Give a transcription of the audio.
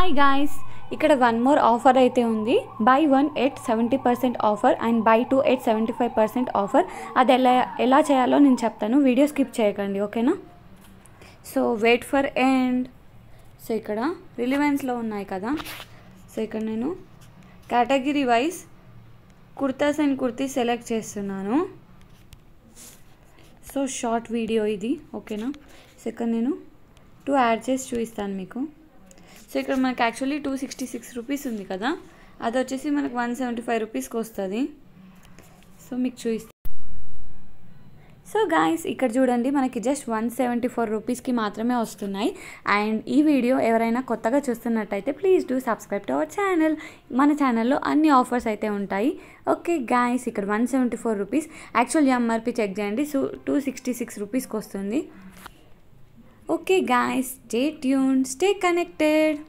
hi guys ఇక్కడ one more offer అయితే ఉంది buy one at seventy percent offer and buy two at seventy five percent offer అది ఎలా ఎలా చేయాలో నేను చెప్తాను వీడియో స్కిప్ చేయకండి ఓకేనా so wait for end so ఇక్కడ రిలివెన్స్లో ఉన్నాయి కదా సో ఇక్కడ నేను category wise kurtas and kurti select చేస్తున్నాను సో షార్ట్ వీడియో ఇది ఓకేనా సో ఇక్కడ నేను టూ యాడ్ చేసి చూపిస్తాను మీకు సో ఇక్కడ మనకి actually two sixty six rupees ఉంది కదా అది వచ్చేసి మనకు వన్ సెవెంటీ ఫైవ్ రూపీస్కి వస్తుంది సో మీకు చూపిస్తాను సో గాయస్ ఇక్కడ చూడండి మనకి జస్ట్ వన్ సెవెంటీ ఫోర్ రూపీస్కి మాత్రమే వస్తున్నాయి అండ్ ఈ వీడియో ఎవరైనా కొత్తగా చూస్తున్నట్టయితే please do subscribe to our channel మన ఛానల్లో అన్ని ఆఫర్స్ అయితే ఉంటాయి ఓకే గాయస్ ఇక్కడ one seventy four rupees actually MRP check చేయండి సో టూ సిక్స్టీ సిక్స్ రూపీస్కి వస్తుంది okay guys stay tune stay connected